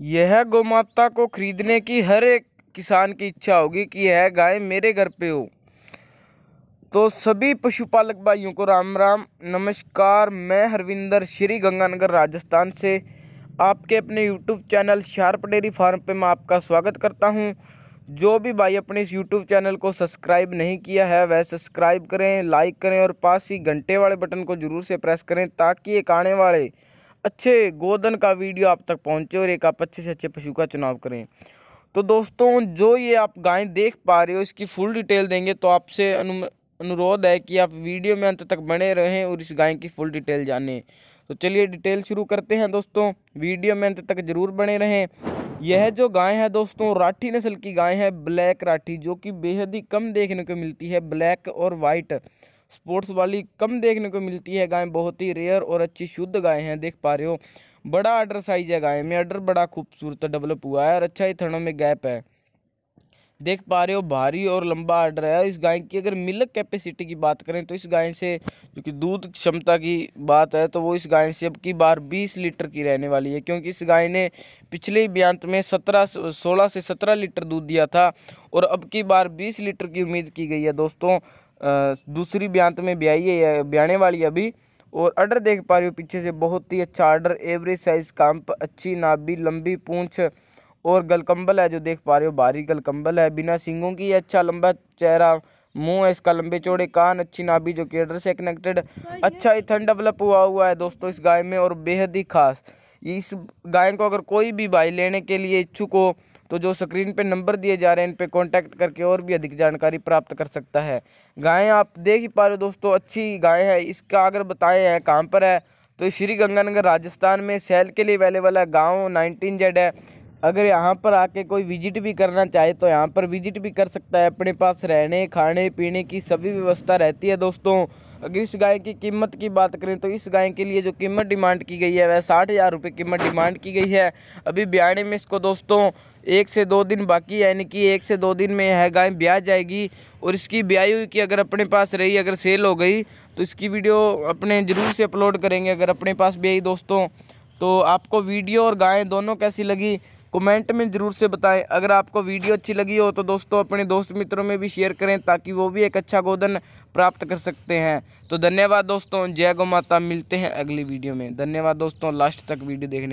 यह गौमाता को खरीदने की हर एक किसान की इच्छा होगी कि यह गाय मेरे घर पे हो तो सभी पशुपालक भाइयों को राम राम नमस्कार मैं हरविंदर श्री गंगानगर राजस्थान से आपके अपने YouTube channel sharp dairy farm पे मैं आपका स्वागत करता हूँ जो भी भाई अपने इस यूट्यूब चैनल को सब्सक्राइब नहीं किया है वह सब्सक्राइब करें लाइक करें और पास ही घंटे वाले बटन को ज़रूर से प्रेस करें ताकि एक आने वाले अच्छे गोदन का वीडियो आप तक पहुंचे और एक आप अच्छे से अच्छे पशु का चुनाव करें तो दोस्तों जो ये आप गाय देख पा रहे हो इसकी फुल डिटेल देंगे तो आपसे अनु अनुरोध है कि आप वीडियो में अंत तक बने रहें और इस गाय की फुल डिटेल जानें तो चलिए डिटेल शुरू करते हैं दोस्तों वीडियो में अंत तक ज़रूर बने रहें यह जो गाय है दोस्तों राठी नस्ल की गाय है ब्लैक राठी जो कि बेहद ही कम देखने को मिलती है ब्लैक और वाइट स्पोर्ट्स वाली कम देखने को मिलती है गाय बहुत ही रेयर और अच्छी शुद्ध गाय हैं देख पा रहे हो बड़ा अडर साइज है गाय में अडर बड़ा खूबसूरत डेवलप हुआ है और अच्छा ही थनों में गैप है देख पा रहे हो भारी और लंबा आर्डर है इस गाय की अगर मिल्क कैपेसिटी की बात करें तो इस गाय से जो कि दूध क्षमता की बात है तो वो इस गाय से अब की बार 20 लीटर की रहने वाली है क्योंकि इस गाय ने पिछले ब्यांत में 17 16 से 17 लीटर दूध दिया था और अब की बार 20 लीटर की उम्मीद की गई है दोस्तों दूसरी ब्यांत में ब्याई है ब्याने वाली अभी और आर्डर देख पा रही हो पीछे से बहुत ही अच्छा आर्डर एवरेज साइज कांप अच्छी नाभी लंबी पूंछ और गलकंबल है जो देख पा रहे हो भारी गलकंबल है बिना सिंगों की अच्छा लंबा चेहरा मुंह है इसका लंबे चौड़े कान अच्छी नाभी जो केडर से कनेक्टेड अच्छा इथन डेवलप हुआ हुआ है दोस्तों इस गाय में और बेहद ही खास इस गाय को अगर कोई भी भाई लेने के लिए इच्छुक हो तो जो स्क्रीन पे नंबर दिए जा रहे हैं इन पे कांटेक्ट करके और भी अधिक जानकारी प्राप्त कर सकता है गायें आप देख ही पा रहे हो दोस्तों अच्छी गाय है इसका अगर बताए हैं कहाँ पर है तो श्री गंगानगर राजस्थान में सेल के लिए अवेलेबल है गाँव नाइनटीन जेड है अगर यहाँ पर आके कोई विजिट भी करना चाहे तो यहाँ पर विजिट भी कर सकता है अपने पास रहने खाने पीने की सभी व्यवस्था रहती है दोस्तों अगर इस गाय की कीमत की बात करें तो इस गाय के लिए जो कीमत डिमांड की गई है वह साठ हज़ार रुपये कीमत डिमांड की गई है अभी बयाने में इसको दोस्तों एक से दो दिन बाकी यानी कि एक से दो दिन में यह गाय ब्याह जाएगी और इसकी ब्याई हुई कि अगर अपने पास रही अगर सेल हो गई तो इसकी वीडियो अपने ज़रूर से अपलोड करेंगे अगर अपने पास ब्याई दोस्तों तो आपको वीडियो और गायें दोनों कैसी लगी कमेंट में ज़रूर से बताएं अगर आपको वीडियो अच्छी लगी हो तो दोस्तों अपने दोस्त मित्रों में भी शेयर करें ताकि वो भी एक अच्छा गोदन प्राप्त कर सकते हैं तो धन्यवाद दोस्तों जय गौ माता मिलते हैं अगली वीडियो में धन्यवाद दोस्तों लास्ट तक वीडियो देखने